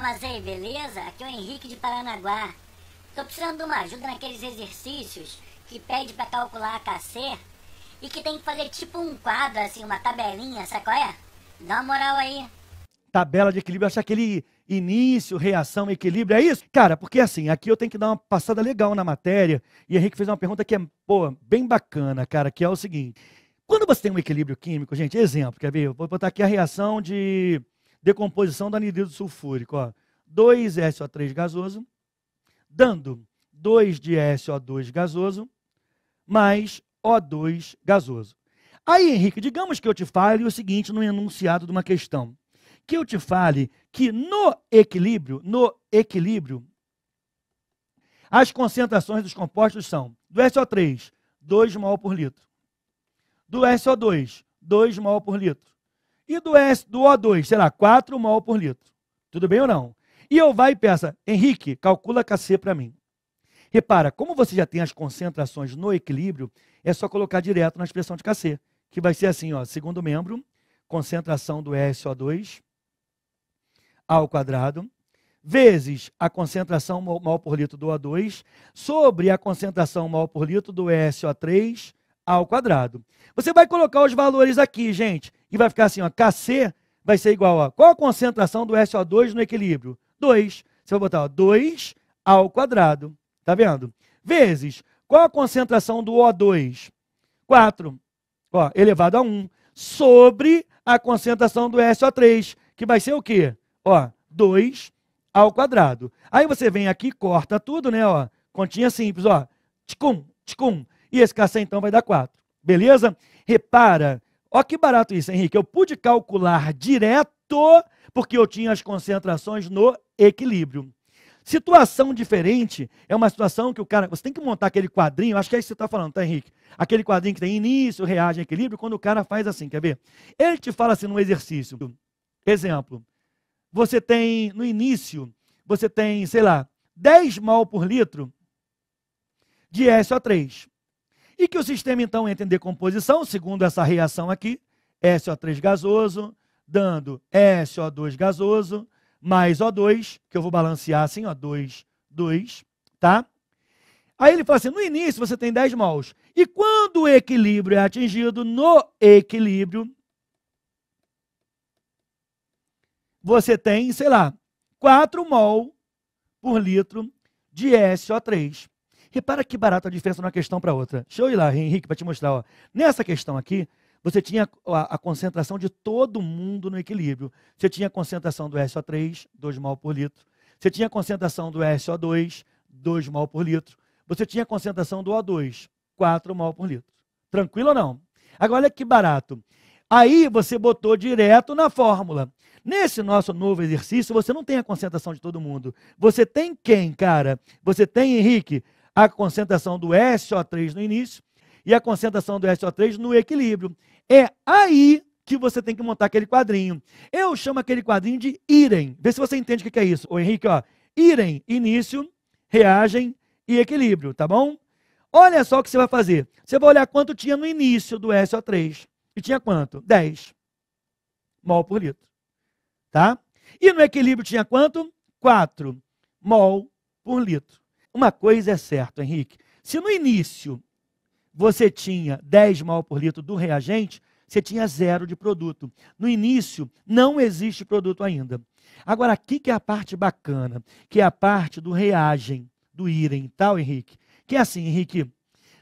mas aí, beleza? Aqui é o Henrique de Paranaguá. Tô precisando de uma ajuda naqueles exercícios que pede para calcular a KC e que tem que fazer tipo um quadro, assim, uma tabelinha, sabe qual é? Dá uma moral aí. Tabela de equilíbrio, acho aquele início, reação, equilíbrio, é isso? Cara, porque assim, aqui eu tenho que dar uma passada legal na matéria e Henrique fez uma pergunta que é, pô, bem bacana, cara, que é o seguinte. Quando você tem um equilíbrio químico, gente, exemplo, quer ver? Eu vou botar aqui a reação de decomposição do anidrido sulfúrico. Ó, 2SO3 gasoso, dando 2 de SO2 gasoso, mais O2 gasoso. Aí, Henrique, digamos que eu te fale o seguinte no enunciado de uma questão. Que eu te fale que no equilíbrio, no equilíbrio, as concentrações dos compostos são do SO3, 2 mol por litro. Do SO2, 2 mol por litro. E do, S, do O2, sei lá, 4 mol por litro. Tudo bem ou não? E eu vai e peça, Henrique, calcula KC para mim. Repara, como você já tem as concentrações no equilíbrio, é só colocar direto na expressão de KC, que vai ser assim, ó, segundo membro, concentração do SO2 ao quadrado, vezes a concentração mol por litro do O2, sobre a concentração mol por litro do SO3 ao quadrado. Você vai colocar os valores aqui, gente, e vai ficar assim, ó, Kc vai ser igual a qual a concentração do SO2 no equilíbrio? 2. Você vai botar ó, 2 ao quadrado, tá vendo? Vezes qual a concentração do O2? 4, ó, elevado a 1, sobre a concentração do SO3, que vai ser o quê? Ó, 2 ao quadrado. Aí você vem aqui, corta tudo, né, ó? Continha simples, ó. Tcum, tcum. E esse então vai dar 4. Beleza? Repara. Ó que barato isso, Henrique. Eu pude calcular direto porque eu tinha as concentrações no equilíbrio. Situação diferente é uma situação que o cara. Você tem que montar aquele quadrinho, acho que é isso que você está falando, tá, Henrique? Aquele quadrinho que tem início, reage, equilíbrio, quando o cara faz assim, quer ver? Ele te fala assim num exercício. Exemplo. Você tem, no início, você tem, sei lá, 10 mol por litro de SO3. E que o sistema então entra em decomposição, segundo essa reação aqui, SO3 gasoso, dando SO2 gasoso, mais O2, que eu vou balancear assim, O2, 2, tá? Aí ele fala assim, no início você tem 10 mols, e quando o equilíbrio é atingido, no equilíbrio, você tem, sei lá, 4 mol por litro de SO3. Repara que barato a diferença de uma questão para outra. Deixa eu ir lá, Henrique, para te mostrar. Ó. Nessa questão aqui, você tinha a, a, concentração de todo mundo no equilíbrio. Você tinha a concentração do SO3, 2 mol por litro. Você tinha a concentração do SO2, 2 mol por litro. Você tinha a concentração do O2, 4 mol por litro. Tranquilo ou não? Agora, olha que barato. Aí você botou direto na fórmula. Nesse nosso novo exercício, você não tem a concentração de todo mundo. Você tem quem, cara? Você tem, Henrique, a concentração do SO3 no início e a concentração do SO3 no equilíbrio. É aí que você tem que montar aquele quadrinho. Eu chamo aquele quadrinho de IREM. Vê se você entende o que é isso. Ô Henrique, ó. IREM, início, reagem e equilíbrio, tá bom? Olha só o que você vai fazer. Você vai olhar quanto tinha no início do SO3. E tinha quanto? 10 mol por litro. Tá? E no equilíbrio tinha quanto? 4 mol por litro. Uma coisa é certa, Henrique. Se no início você tinha 10 mol por litro do reagente, você tinha zero de produto. No início, não existe produto ainda. Agora, aqui que é a parte bacana, que é a parte do reagem, do irem, tal, Henrique? Que é assim, Henrique,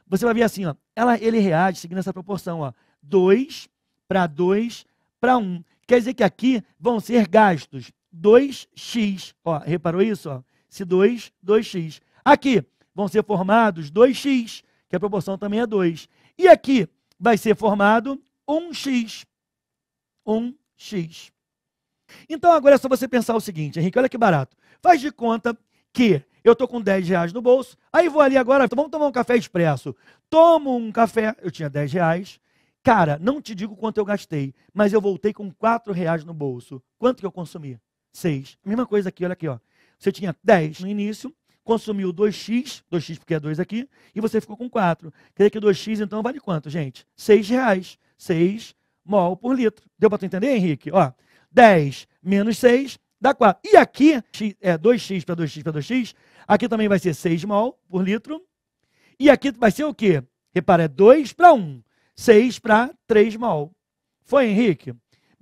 você vai ver assim, ó, ela, ele reage seguindo essa proporção, ó, 2 para 2 para 1. Quer dizer que aqui vão ser gastos 2x, ó, reparou isso? Ó? Se 2, 2x. Aqui vão ser formados 2x, que a proporção também é 2. E aqui vai ser formado 1x. 1x. Então agora é só você pensar o seguinte, Henrique, olha que barato. Faz de conta que eu estou com 10 reais no bolso, aí vou ali agora, vamos tomar um café expresso. Tomo um café, eu tinha 10 reais. Cara, não te digo quanto eu gastei, mas eu voltei com 4 reais no bolso. Quanto que eu consumi? 6. Mesma coisa aqui, olha aqui, ó. Você tinha 10 no início, consumiu 2x, 2x porque é 2 aqui, e você ficou com 4. Quer dizer que 2x então vale quanto, gente? 6 reais. 6 mol por litro. Deu para tu entender, Henrique? Ó, 10 menos 6 dá 4. E aqui, é 2x para 2x para 2x, aqui também vai ser 6 mol por litro. E aqui vai ser o quê? Repara, é 2 para 1. 6 para 3 mol. Foi, Henrique?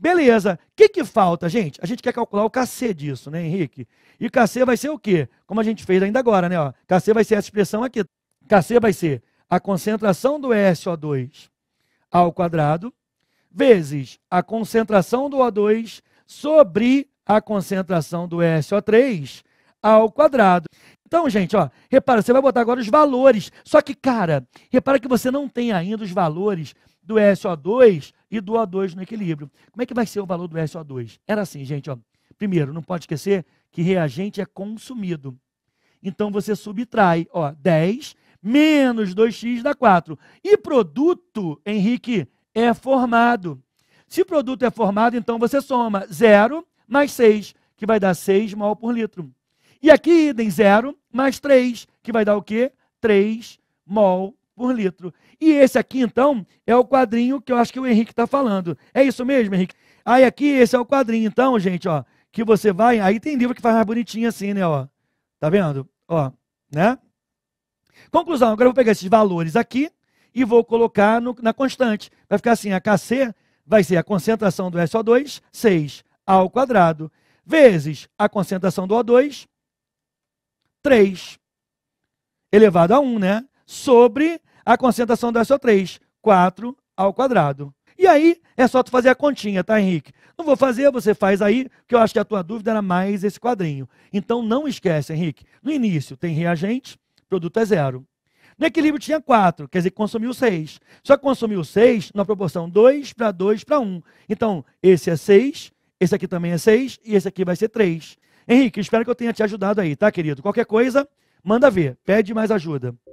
Beleza. O que, que falta, gente? A gente quer calcular o KC disso, né, Henrique? E KC vai ser o quê? Como a gente fez ainda agora, né? Ó, KC vai ser essa expressão aqui. KC vai ser a concentração do SO2 ao quadrado vezes a concentração do O2 sobre a concentração do SO3 ao quadrado. Então, gente, ó, repara, você vai botar agora os valores. Só que, cara, repara que você não tem ainda os valores do SO2 e do O2 no equilíbrio. Como é que vai ser o valor do SO2? Era assim, gente, ó. Primeiro, não pode esquecer que reagente é consumido. Então você subtrai, ó, 10 menos 2x dá 4. E produto, Henrique, é formado. Se produto é formado, então você soma 0 mais 6, que vai dar 6 mol por litro. E aqui idem zero mais 3, que vai dar o quê? 3 mol por litro. E esse aqui, então, é o quadrinho que eu acho que o Henrique está falando. É isso mesmo, Henrique? Aí aqui, esse é o quadrinho, então, gente, ó, que você vai... Aí tem livro que faz mais bonitinho assim, né, ó. Tá vendo? Ó, né? Conclusão, agora eu vou pegar esses valores aqui e vou colocar no, na constante. Vai ficar assim, a KC vai ser a concentração do SO2, 6 ao quadrado, vezes a concentração do O2, 3 elevado a 1, né? Sobre a concentração do SO3, 4 ao quadrado. E aí é só tu fazer a continha, tá, Henrique? Não vou fazer, você faz aí, porque eu acho que a tua dúvida era mais esse quadrinho. Então não esquece, Henrique. No início tem reagente, produto é zero. No equilíbrio tinha 4, quer dizer que consumiu 6. Só consumiu 6 na proporção 2 para 2 para 1. Então, esse é 6, esse aqui também é 6 e esse aqui vai ser 3. Henrique, espero que eu tenha te ajudado aí, tá, querido? Qualquer coisa, manda ver, pede mais ajuda.